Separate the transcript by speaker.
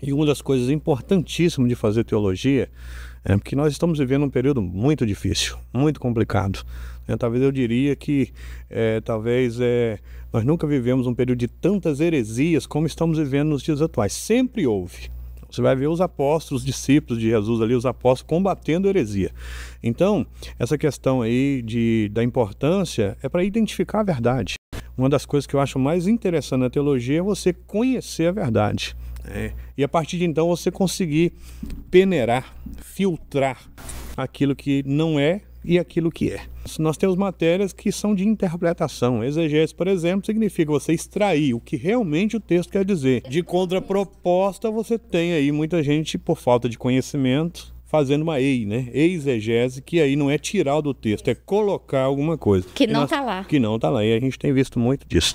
Speaker 1: E uma das coisas importantíssimas de fazer teologia é porque nós estamos vivendo um período muito difícil, muito complicado. É, talvez eu diria que é, talvez é, nós nunca vivemos um período de tantas heresias como estamos vivendo nos dias atuais. Sempre houve. Você vai ver os apóstolos, os discípulos de Jesus ali, os apóstolos combatendo heresia. Então, essa questão aí de, da importância é para identificar a verdade uma das coisas que eu acho mais interessante na teologia é você conhecer a verdade. É. E a partir de então você conseguir peneirar, filtrar aquilo que não é e aquilo que é. Nós temos matérias que são de interpretação. Exegese, por exemplo, significa você extrair o que realmente o texto quer dizer. De contraproposta, você tem aí muita gente, por falta de conhecimento, fazendo uma EI, né? Exegese, que aí não é tirar do texto, é colocar alguma coisa. Que não está lá. Que não está lá. E a gente tem visto
Speaker 2: muito disso.